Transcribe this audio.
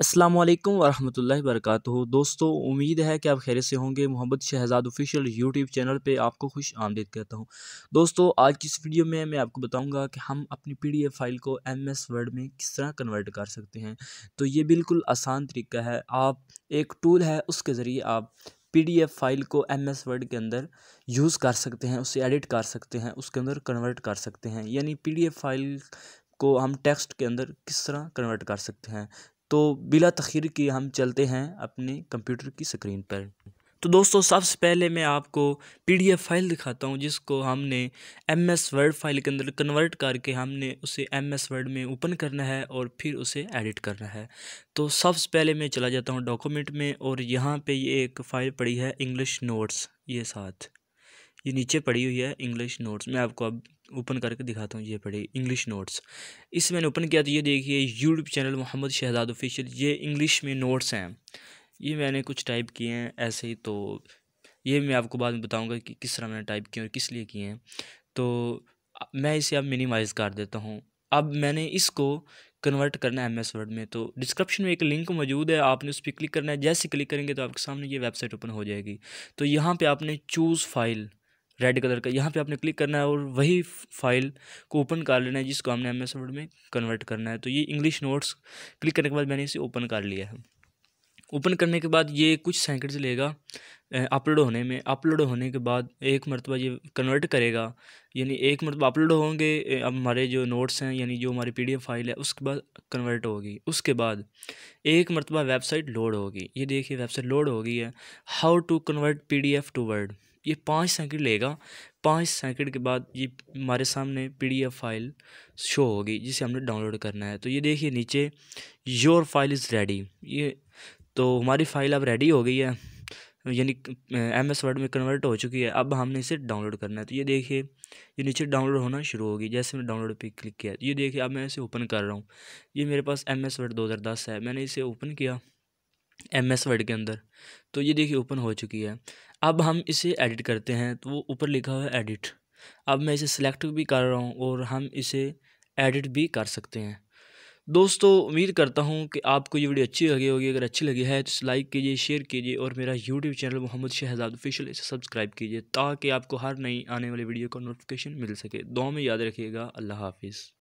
अस्सलाम वालेकुम वरहमतुल्लाहि वरकत दोस्तों उम्मीद है कि आप खैर से होंगे Mohammad Shahzad official YouTube channel पे आपको खुश आमदीद कहता हूँ दोस्तों आज की इस वीडियो में मैं आपको बताऊंगा कि हम अपनी पीडीएफ फाइल को एमएस वर्ड में किस तरह कन्वर्ट कर सकते हैं तो ये बिल्कुल आसान तरीका है आप एक टूल है उसके ज़रिए आप एफ फाइल को एस वर्ड के अंदर यूज़ कर सकते हैं उसे एडिट कर सकते हैं उसके अंदर कन्वर्ट कर सकते हैं यानी एफ फाइल को हम टेक्स्ट के अंदर किस तरह कन्वर्ट कर सकते हैं तो बिला तखीर के हम चलते हैं अपने कंप्यूटर की स्क्रीन पर तो दोस्तों सबसे पहले मैं आपको पीडीएफ फाइल दिखाता हूँ जिसको हमने एम एस वर्ड फाइल के अंदर कन्वर्ट करके हमने उसे एम एस वर्ड में ओपन करना है और फिर उसे एडिट करना है तो सबसे पहले मैं चला जाता हूँ डॉक्यूमेंट में और यहाँ पे ये एक फ़ाइल पड़ी है इंग्लिश नोट्स ये साथ ये नीचे पड़ी हुई है इंग्लिश नोट्स मैं आपको अब ओपन करके दिखाता हूँ ये पढ़ी इंग्लिश नोट्स इस मैंने ओपन किया तो ये देखिए YouTube channel Mohammad Shahzad official ये इंग्लिश में नोट्स हैं ये मैंने कुछ टाइप किए हैं ऐसे ही तो ये मैं आपको बाद में बताऊँगा कि किस तरह मैंने टाइप किए और किस लिए किए हैं तो मैं इसे अब मिनिमाइज़ कर देता हूँ अब मैंने इसको कन्वर्ट करना है एम एस वर्ड में तो डिस्क्रिप्शन में एक लिंक मौजूद है आपने उस पर क्लिक करना है जैसे क्लिक करेंगे तो आपके सामने ये वेबसाइट ओपन हो जाएगी तो यहाँ पे आपने चूज़ फाइल रेड कलर का यहाँ पे आपने क्लिक करना है और वही फाइल को ओपन कर लेना है जिसको हमने एम एस वर्ड में कन्वर्ट करना है तो ये इंग्लिश नोट्स क्लिक करने के बाद मैंने इसे ओपन कर लिया है ओपन करने के बाद ये कुछ सेकंड्स लेगा अपलोड होने में अपलोड होने के बाद एक मरतबा ये कन्वर्ट करेगा यानी एक मरतबा अपलोड होंगे अब हमारे जो नोट्स हैं यानी जो हमारी पीडीएफ फाइल है उसके बाद कन्वर्ट होगी उसके बाद एक मरतबा वेबसाइट लोड होगी ये देखिए वेबसाइट लोड हो गई है how to convert PDF to word ये पाँच सेकंड लेगा पाँच सेकंड के बाद ये हमारे सामने पीडीएफ फाइल शो होगी जिसे हमने डाउनलोड करना है तो ये देखिए नीचे योर फाइल इज़ रेडी ये तो हमारी फाइल अब रेडी हो गई है यानी एम एस वर्ड में कन्वर्ट हो चुकी है अब हमने इसे डाउनलोड करना है तो ये देखिए ये नीचे डाउनलोड होना शुरू होगी जैसे मैं डाउनलोड पे क्लिक किया तो ये देखिए अब मैं इसे ओपन कर रहा हूँ ये मेरे पास एम एस वर्ड दो हज़ार दस है मैंने इसे ओपन किया एम एस वर्ड के अंदर तो ये देखिए ओपन हो चुकी है अब हम इसे एडिट करते हैं तो वो ऊपर लिखा हुआ है एडिट अब मैं इसे सिलेक्ट भी कर रहा हूँ और हम इसे एडिट भी कर सकते हैं दोस्तों उम्मीद करता हूँ कि आपको ये वीडियो अच्छी लगी होगी अगर अच्छी लगी है तो लाइक कीजिए शेयर कीजिए और मेरा YouTube channel Mohammad Shahzad official इसे सब्सक्राइब कीजिए ताकि आपको हर नई आने वाली वीडियो का नोटिफिकेशन मिल सके दो में याद रखिएगा अल्लाह हाफिज़